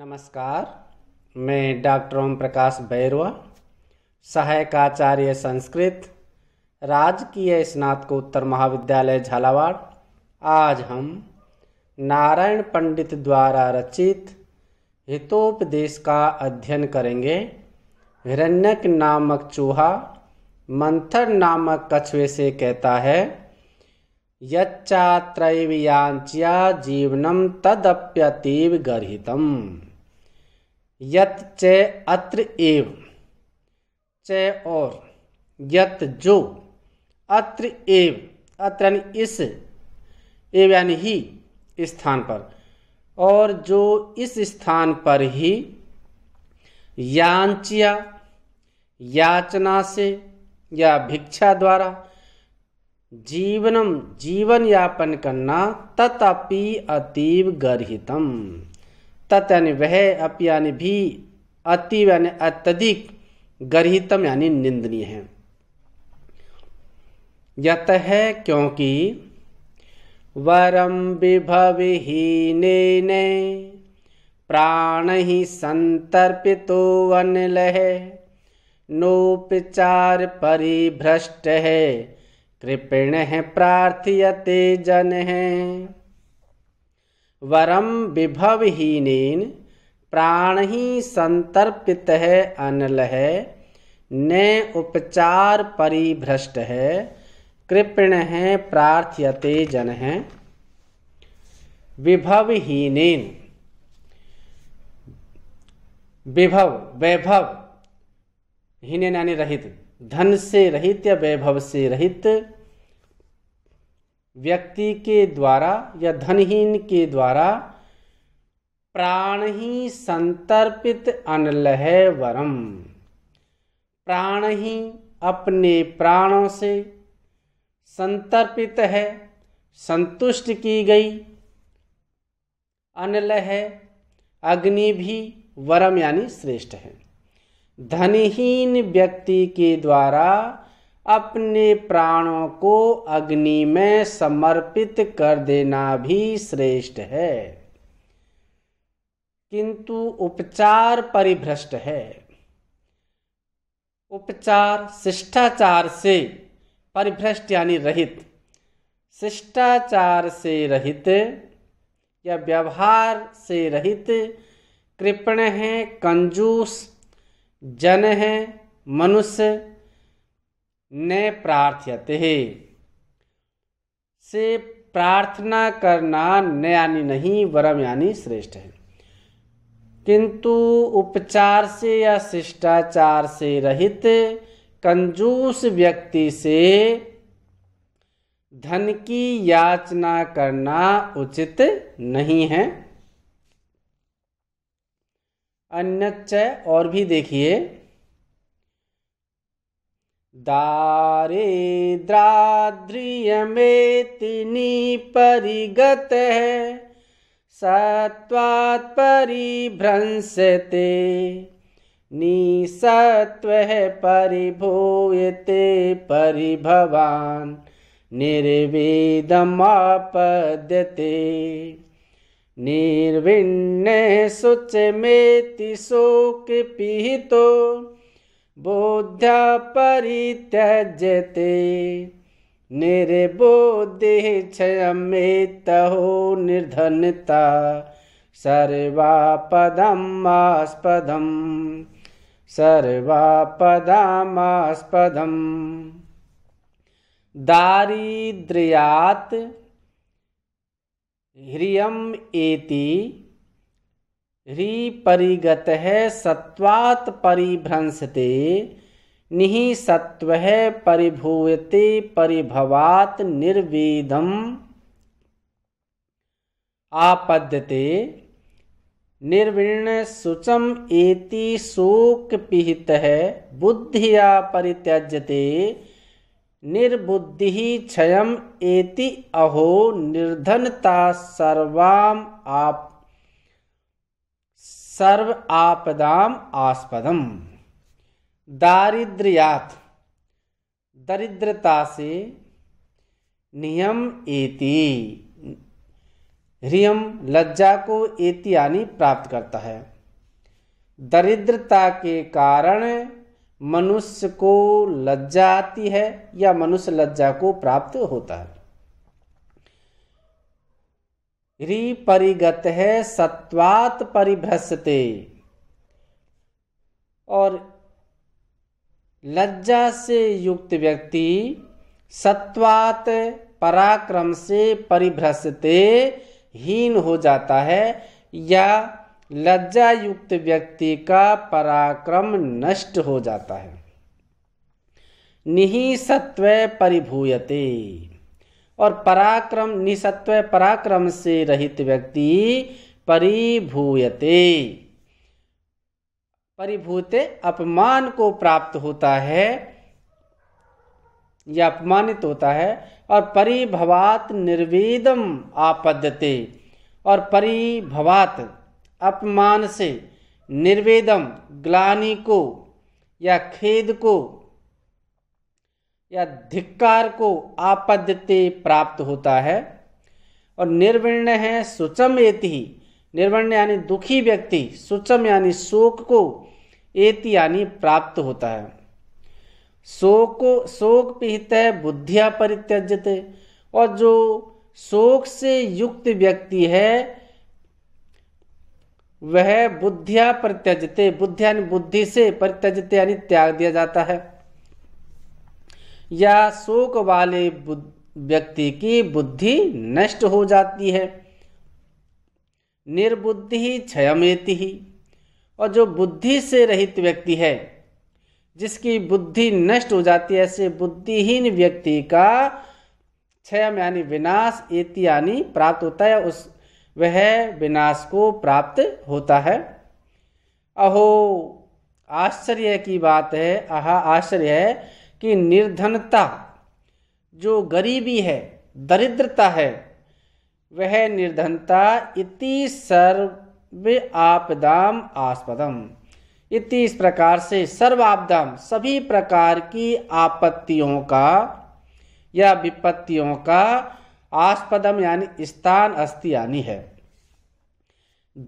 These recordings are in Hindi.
नमस्कार मैं डॉक्टर ओम प्रकाश बैरवा सहायकाचार्य संस्कृत राजकीय स्नातकोत्तर महाविद्यालय झालावाड़ आज हम नारायण पंडित द्वारा रचित हितोपदेश का अध्ययन करेंगे हिरण्यक नामक चूहा मंथर नामक कछुए से कहता है यच्चात्रैवियांच्या जीवनम तदप्यतीव गर्हितम् यत् च अत्र एव च और यत् जो अत्र एव अत्र यानि इस एव यानि ही स्थान पर और जो इस स्थान पर ही याचना से या भिक्षा द्वारा जीवनम जीवन यापन करना तथापि अतीब गर्हितम तत् यानी वह अप यानी भी अतीव यानी अत्यधिक गर्हितम यानी निंदनीय है यत है क्योंकि वरम ने प्राण ही संतर्पितो वनल है नोपचार परिभ्रष्ट है कृपण प्रार्थयते जन वरम विभवहीनेन प्राण ही संतर्पित है अनल है न उपचार परिभ्रष्ट है कृपण है प्रार्थयते जन है विभवहीन विभव वैभव हीन यानी रहित धन से रहित या वैभव से रहित व्यक्ति के द्वारा या धनहीन के द्वारा प्राण ही संतर्पित अनलह वरम प्राण ही अपने प्राणों से संतर्पित है संतुष्ट की गई अनलह अग्नि भी वरम यानी श्रेष्ठ है धनहीन व्यक्ति के द्वारा अपने प्राणों को अग्नि में समर्पित कर देना भी श्रेष्ठ है किंतु उपचार परिभ्रष्ट है उपचार शिष्टाचार से परिभ्रष्ट यानी रहित शिष्टाचार से रहित या व्यवहार से रहित कृपण है कंजूस जन है मनुष्य ने प्रार्थ्यते से प्रार्थना करना नयानी नहीं वरम यानी श्रेष्ठ है किंतु उपचार से या शिष्टाचार से रहित कंजूस व्यक्ति से धन की याचना करना उचित नहीं है अन्यच्चय और भी देखिए दारिद्राद्रियमेति परिगत है सत्वात् परिभ्रंसते निसत्व परिभूयते परिभवान निर्वेदमापद्यते निर्विण्णे शुचमेति शोकपिहितो बोध्या परित्यजते निर्बोधिक्षयमेतः निर्धनता आस्पदम्. सर्वापदामास्पदम् दारिद्र्यात् ह्रियम एति ह्रीपरिगत सत्वात परिभ्रंसते निहि सत्व परिभूयते परिभवात निर्वेदम आपद्यते निर्विण सुचम एति शोक पिहित है बुद्धिया परित्यज्यते निर्बुद्धि क्षय एति अहो निर्धनता सर्वाम आप सर्व आपदाम आस्पदम दारिद्र्यात दरिद्रता से नियम एति ह्रियम लज्जा को एति यानी प्राप्त करता है दरिद्रता के कारण मनुष्य को लज्जा आती है या मनुष्य लज्जा को प्राप्त होता है री परिगत है सत्वात परिभ्रसते और लज्जा से युक्त व्यक्ति सत्वात पराक्रम से परिभ्रसते हीन हो जाता है या लज्जा युक्त व्यक्ति का पराक्रम नष्ट हो जाता है निहिसत्व परिभूयते और पराक्रम निसत्व पराक्रम से रहित व्यक्ति परिभूयते परिभूते अपमान को प्राप्त होता है या अपमानित होता है और परिभवात निर्वेदम आपद्यते और परिभवात अपमान से निर्वेदम ग्लानि को या खेद को या धिक्कार को आपद्यते प्राप्त होता है और निर्विण्य है सुचम एति निर्वण्य यानी दुखी व्यक्ति सुचम यानी शोक को एति यानी प्राप्त होता है शोक शोक पीहित बुद्धिया परित्यजते और जो शोक से युक्त व्यक्ति है वह बुद्धिया प्रत्यजते बुद्धि यानी बुद्धि से प्रत्यजते यानी त्याग दिया जाता है या शोक वाले व्यक्ति की बुद्धि नष्ट हो जाती है निर्बुद्धि ही क्षयमेति ही और जो बुद्धि से रहित व्यक्ति है जिसकी बुद्धि नष्ट हो जाती है ऐसे बुद्धिहीन व्यक्ति का क्षयम यानी विनाश एति यानी प्राप्त होता है उस वह विनाश को प्राप्त होता है अहो आश्चर्य की बात है अह आश्चर्य है कि निर्धनता जो गरीबी है दरिद्रता है वह निर्धनता इति सर्व आपदाम आस्पदम इति इस प्रकार से सर्व आपदाम सभी प्रकार की आपत्तियों का या विपत्तियों का आस्पदम यानी स्थान अस्थि यानी है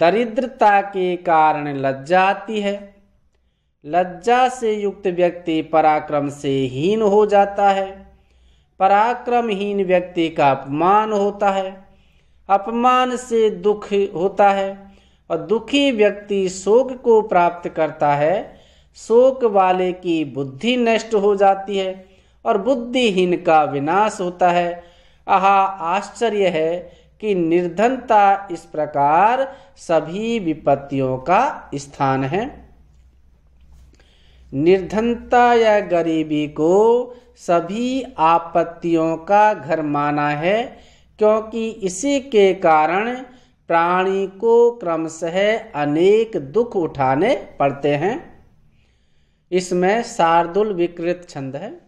दरिद्रता के कारण लज्जा आती है लज्जा से युक्त व्यक्ति पराक्रम से हीन हो जाता है पराक्रमहीन व्यक्ति का अपमान होता है अपमान से दुख होता है और दुखी व्यक्ति शोक को प्राप्त करता है शोक वाले की बुद्धि नष्ट हो जाती है और बुद्धिहीन का विनाश होता है आह आश्चर्य है कि निर्धनता इस प्रकार सभी विपत्तियों का स्थान है निर्धनता या गरीबी को सभी आपत्तियों का घर माना है क्योंकि इसी के कारण प्राणी को क्रमशः अनेक दुख उठाने पड़ते हैं इसमें शार्दुल विकृत छंद है